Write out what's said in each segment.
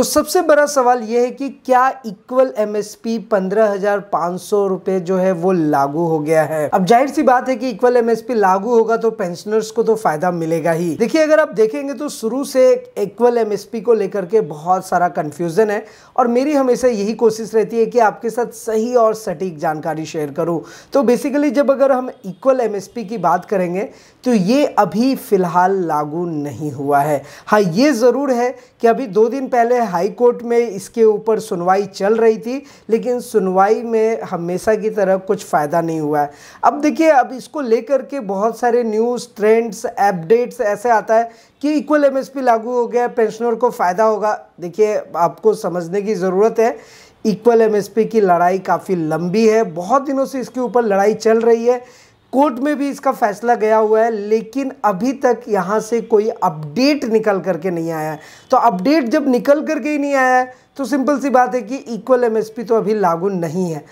तो सबसे बड़ा सवाल यह है कि क्या इक्वल एमएसपी पंद्रह हजार सौ जो है वो लागू हो गया है अब जाहिर सी बात है कि इक्वल एमएसपी लागू होगा तो पेंशनर्स को तो फायदा मिलेगा ही देखिए अगर आप देखेंगे तो शुरू से इक्वल एमएसपी को लेकर के बहुत सारा कंफ्यूजन है और मेरी हमेशा यही कोशिश रहती है कि आपके साथ सही और सटीक जानकारी शेयर करूँ तो बेसिकली जब अगर हम इक्वल एमएसपी की बात करेंगे तो ये अभी फिलहाल लागू नहीं हुआ है हाँ ये ज़रूर है कि अभी दो दिन पहले हाई कोर्ट में इसके ऊपर सुनवाई चल रही थी लेकिन सुनवाई में हमेशा की तरह कुछ फ़ायदा नहीं हुआ है अब देखिए अब इसको लेकर के बहुत सारे न्यूज़ ट्रेंड्स अपडेट्स ऐसे आता है कि इक्वल एमएसपी लागू हो गया पेंशनर को फ़ायदा होगा देखिए आपको समझने की ज़रूरत है इक्वल एमएसपी की लड़ाई काफ़ी लंबी है बहुत दिनों से इसके ऊपर लड़ाई चल रही है कोर्ट में भी इसका फैसला गया हुआ है लेकिन अभी तक यहाँ से कोई अपडेट निकल करके नहीं आया है तो अपडेट जब निकल करके ही नहीं आया है तो सिंपल सी बात है कि इक्वल एमएसपी तो अभी लागू नहीं है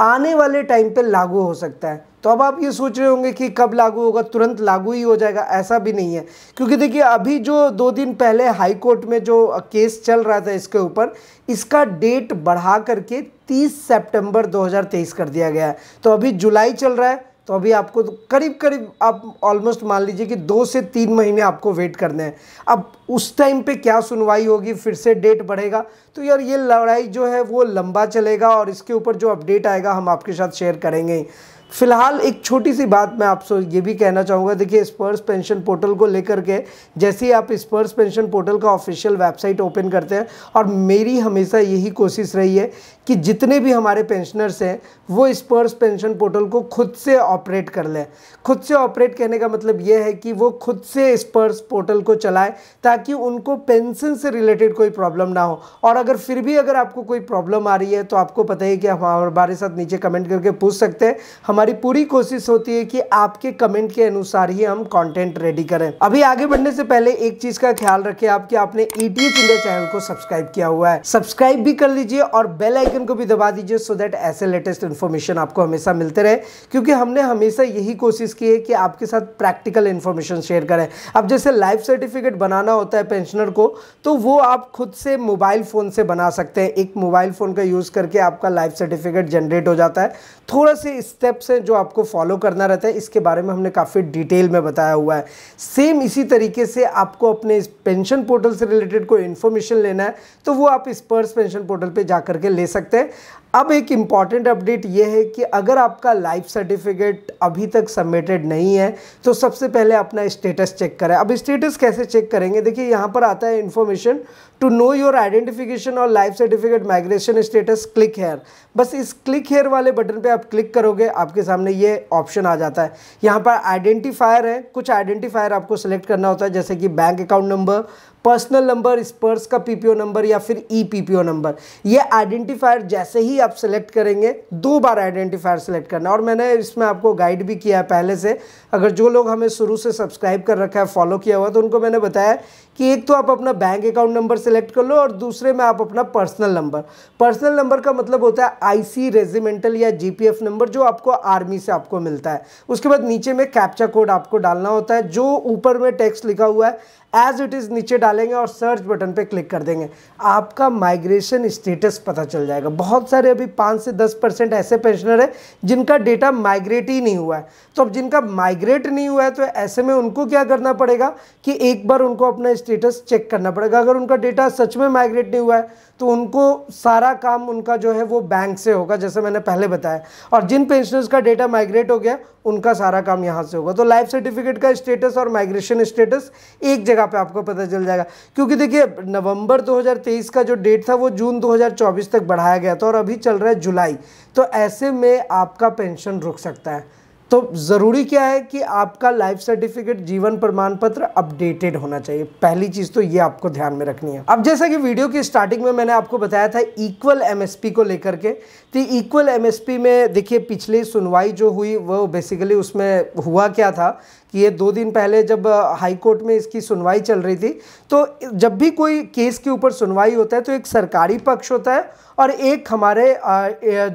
आने वाले टाइम पे लागू हो सकता है तो अब आप ये सोच रहे होंगे कि कब लागू होगा तुरंत लागू ही हो जाएगा ऐसा भी नहीं है क्योंकि देखिए अभी जो दो दिन पहले हाई कोर्ट में जो केस चल रहा था इसके ऊपर इसका डेट बढ़ा करके 30 सितंबर 2023 कर दिया गया है तो अभी जुलाई चल रहा है तो अभी आपको तो करीब करीब आप ऑलमोस्ट मान लीजिए कि दो से तीन महीने आपको वेट करने हैं अब उस टाइम पे क्या सुनवाई होगी फिर से डेट बढ़ेगा तो यार ये लड़ाई जो है वो लंबा चलेगा और इसके ऊपर जो अपडेट आएगा हम आपके साथ शेयर करेंगे फिलहाल एक छोटी सी बात मैं आपसे ये भी कहना चाहूँगा देखिए स्पर्स पेंशन पोर्टल को लेकर के जैसे ही आप स्पर्स पेंशन पोर्टल का ऑफिशियल वेबसाइट ओपन करते हैं और मेरी हमेशा यही कोशिश रही है कि जितने भी हमारे पेंशनर्स हैं वो स्पर्स पेंशन पोर्टल को खुद से ऑपरेट कर लें खुद से ऑपरेट कहने का मतलब ये है कि वो खुद से स्पर्स पोर्टल को चलाएं ताकि उनको पेंशन से रिलेटेड कोई प्रॉब्लम ना हो और अगर फिर भी अगर आपको कोई प्रॉब्लम आ रही है तो आपको पता ही कि हमारे साथ नीचे कमेंट करके पूछ सकते हैं हम हमारी पूरी कोशिश होती है कि आपके कमेंट के अनुसार ही हम कंटेंट रेडी करें अभी आगे बढ़ने से पहले एक चीज का ख्याल रखें आप कि आपने ईटीएच इंडिया चैनल को सब्सक्राइब किया हुआ है सब्सक्राइब भी कर लीजिए और बेल आइकन को भी दबा दीजिए सो देट ऐसे लेटेस्ट इन्फॉर्मेशन आपको हमेशा मिलते रहे क्योंकि हमने हमेशा यही कोशिश की है कि आपके साथ प्रैक्टिकल इन्फॉर्मेशन शेयर करें अब जैसे लाइफ सर्टिफिकेट बनाना होता है पेंशनर को तो वो आप खुद से मोबाइल फ़ोन से बना सकते हैं एक मोबाइल फ़ोन का यूज़ करके आपका लाइफ सर्टिफिकेट जनरेट हो जाता है थोड़ा से स्टेप्स हैं जो आपको फॉलो करना रहता है इसके बारे में हमने काफ़ी डिटेल में बताया हुआ है सेम इसी तरीके से आपको अपने इस पेंशन पोर्टल से रिलेटेड कोई इन्फॉर्मेशन लेना है तो वो आप स्पर्स पेंशन पोर्टल पर जा करके ले सकते हैं अब एक इम्पॉर्टेंट अपडेट ये है कि अगर आपका लाइफ सर्टिफिकेट अभी तक सबमिटेड नहीं है तो सबसे पहले अपना स्टेटस चेक करें अब स्टेटस कैसे चेक करेंगे देखिए यहाँ पर आता है information to know your identification और life certificate migration status click here बस इस क्लिक हेयर वाले बटन पे आप क्लिक करोगे आपके सामने ये ऑप्शन आ जाता है यहाँ पर आइडेंटिफायर है कुछ आइडेंटिफायर आपको सेलेक्ट करना होता है जैसे कि bank account number personal number Sparsh का पीपीओ नंबर या फिर ई e पीपीओ नंबर ये आइडेंटिफायर जैसे ही आप सेलेक्ट करेंगे दो बार आइडेंटिफायर सेलेक्ट करना और मैंने इसमें आपको गाइड भी किया है पहले से अगर जो लोग हमें शुरू से सब्सक्राइब कर रखा है फॉलो किया हुआ तो उनको मैंने बताया कि एक तो आप अपना बैंक अकाउंट नंबर सेलेक्ट कर लो और दूसरे में आप अपना पर्सनल नंबर पर्सनल नंबर का मतलब होता है आईसी रेजिमेंटल या जीपीएफ नंबर जो आपको आर्मी से आपको मिलता है उसके बाद नीचे में कैप्चा कोड आपको डालना होता है जो ऊपर में टेक्स्ट लिखा हुआ है एज इट इज़ नीचे डाल डालेंगे और सर्च बटन पे क्लिक कर देंगे आपका माइग्रेशन स्टेटस पता चल जाएगा बहुत सारे अभी पाँच से दस परसेंट ऐसे पेंशनर है जिनका डेटा माइग्रेट ही नहीं हुआ है तो अब जिनका माइग्रेट नहीं हुआ है तो ऐसे में उनको क्या करना पड़ेगा कि एक बार उनको अपना स्टेटस चेक करना पड़ेगा अगर उनका डेटा सच में माइग्रेट नहीं हुआ है तो उनको सारा काम उनका जो है वो बैंक से होगा जैसे मैंने पहले बताया और जिन पेंशनर्स का डेटा माइग्रेट हो गया उनका सारा काम यहाँ से होगा तो लाइफ सर्टिफिकेट का स्टेटस और माइग्रेशन स्टेटस एक जगह पे आपको पता चल जाएगा क्योंकि देखिए नवंबर 2023 का जो डेट था वो जून 2024 तक बढ़ाया गया था और अभी चल रहा है जुलाई तो ऐसे में आपका पेंशन रुक सकता है तो ज़रूरी क्या है कि आपका लाइफ सर्टिफिकेट जीवन प्रमाण पत्र अपडेटेड होना चाहिए पहली चीज़ तो ये आपको ध्यान में रखनी है अब जैसा कि वीडियो की स्टार्टिंग में मैंने आपको बताया था इक्वल एमएसपी को लेकर के तो इक्वल एमएसपी में देखिए पिछली सुनवाई जो हुई वो बेसिकली उसमें हुआ क्या था कि ये दो दिन पहले जब हाई कोर्ट में इसकी सुनवाई चल रही थी तो जब भी कोई केस के ऊपर सुनवाई होता है तो एक सरकारी पक्ष होता है और एक हमारे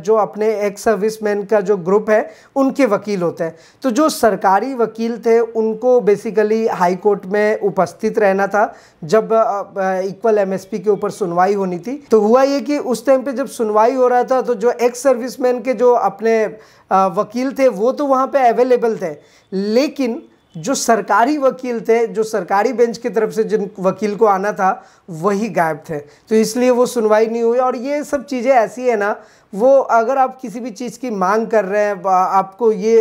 जो अपने एक्स सर्विस मैन का जो ग्रुप है उनके वकील होते हैं तो जो सरकारी वकील थे उनको बेसिकली हाई कोर्ट में उपस्थित रहना था जब इक्वल एमएसपी के ऊपर सुनवाई होनी थी तो हुआ ये कि उस टाइम पे जब सुनवाई हो रहा था तो जो एक्स सर्विस मैन के जो अपने वकील थे वो तो वहाँ पे अवेलेबल थे लेकिन जो सरकारी वकील थे जो सरकारी बेंच की तरफ से जिन वकील को आना था वही गायब थे तो इसलिए वो सुनवाई नहीं हुई और ये सब चीज़ें ऐसी है ना वो अगर आप किसी भी चीज़ की मांग कर रहे हैं आपको ये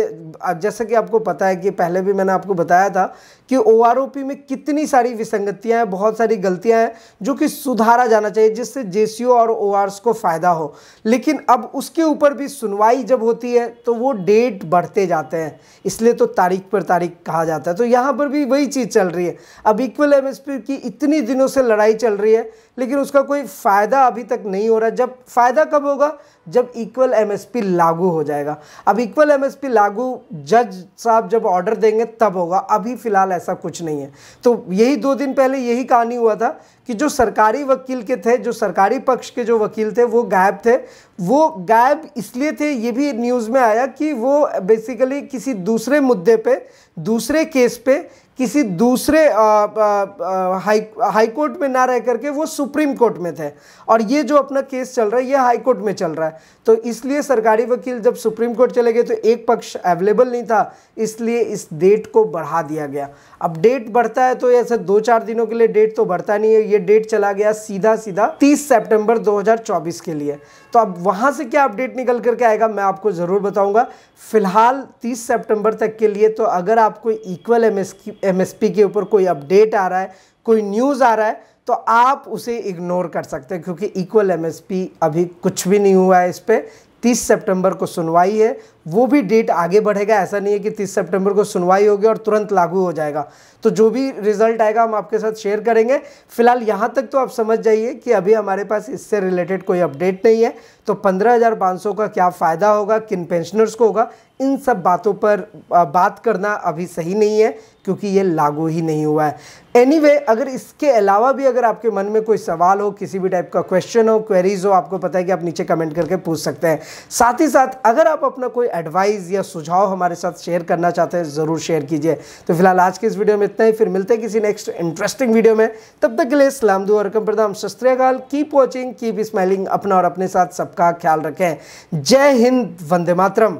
जैसा कि आपको पता है कि पहले भी मैंने आपको बताया था कि ओ में कितनी सारी विसंगतियाँ हैं बहुत सारी गलतियाँ हैं जो कि सुधारा जाना चाहिए जिससे जे और ओ को फ़ायदा हो लेकिन अब उसके ऊपर भी सुनवाई जब होती है तो वो डेट बढ़ते जाते हैं इसलिए तो तारीख पर तारीख कहा जाता है तो यहाँ पर भी वही चीज़ चल रही है अब इक्वल एम की इतनी दिनों से लड़ाई चल रही है लेकिन उसका कोई फ़ायदा अभी तक नहीं हो रहा जब फ़ायदा कब होगा जब इक्वल एमएसपी लागू हो जाएगा अब इक्वल एमएसपी लागू जज साहब जब ऑर्डर देंगे तब होगा अभी फ़िलहाल ऐसा कुछ नहीं है तो यही दो दिन पहले यही कहानी हुआ था कि जो सरकारी वकील के थे जो सरकारी पक्ष के जो वकील थे वो गायब थे वो गायब इसलिए थे ये भी न्यूज़ में आया कि वो बेसिकली किसी दूसरे मुद्दे पे दूसरे केस पे किसी दूसरे हाईकोर्ट कोर्ट में ना रह करके वो सुप्रीम कोर्ट में थे और ये जो अपना केस चल रहा है ये हाई कोर्ट में चल रहा है तो इसलिए सरकारी वकील जब सुप्रीम कोर्ट चले गए तो एक पक्ष अवेलेबल नहीं था इसलिए इस डेट को बढ़ा दिया गया अब डेट बढ़ता है तो ऐसे दो चार दिनों के लिए डेट तो बढ़ता नहीं है ये डेट चला गया सीधा सीधा तीस सेप्टेम्बर दो के लिए तो अब वहाँ से क्या अपडेट निकल करके आएगा मैं आपको ज़रूर बताऊँगा फिलहाल तीस सेप्टेम्बर तक के लिए तो अगर आपको इक्वल एम एमएसपी के ऊपर कोई अपडेट आ रहा है कोई न्यूज़ आ रहा है तो आप उसे इग्नोर कर सकते हैं क्योंकि इक्वल एमएसपी अभी कुछ भी नहीं हुआ है इस पर तीस सितंबर को सुनवाई है वो भी डेट आगे बढ़ेगा ऐसा नहीं है कि तीस सितंबर को सुनवाई होगी और तुरंत लागू हो जाएगा तो जो भी रिजल्ट आएगा हम आपके साथ शेयर करेंगे फिलहाल यहाँ तक तो आप समझ जाइए कि अभी हमारे पास इससे रिलेटेड कोई अपडेट नहीं है तो 15,500 का क्या फ़ायदा होगा किन पेंशनर्स को होगा इन सब बातों पर बात करना अभी सही नहीं है क्योंकि ये लागू ही नहीं हुआ है एनीवे anyway, अगर इसके अलावा भी अगर आपके मन में कोई सवाल हो किसी भी टाइप का क्वेश्चन हो क्वेरीज हो आपको पता है कि आप नीचे कमेंट करके पूछ सकते हैं साथ ही साथ अगर आप अपना कोई एडवाइस या सुझाव हमारे साथ शेयर करना चाहते हैं ज़रूर शेयर कीजिए तो फिलहाल आज के इस वीडियो में इतना ही फिर मिलते हैं किसी नेक्स्ट इंटरेस्टिंग वीडियो में तब तक के लिए सलाम दू अरकम प्रदाम सस्त्रीकाल कीप वॉचिंग कीप स्माइलिंग अपना और अपने साथ सबका ख्याल रखें जय हिंद वंदे मातरम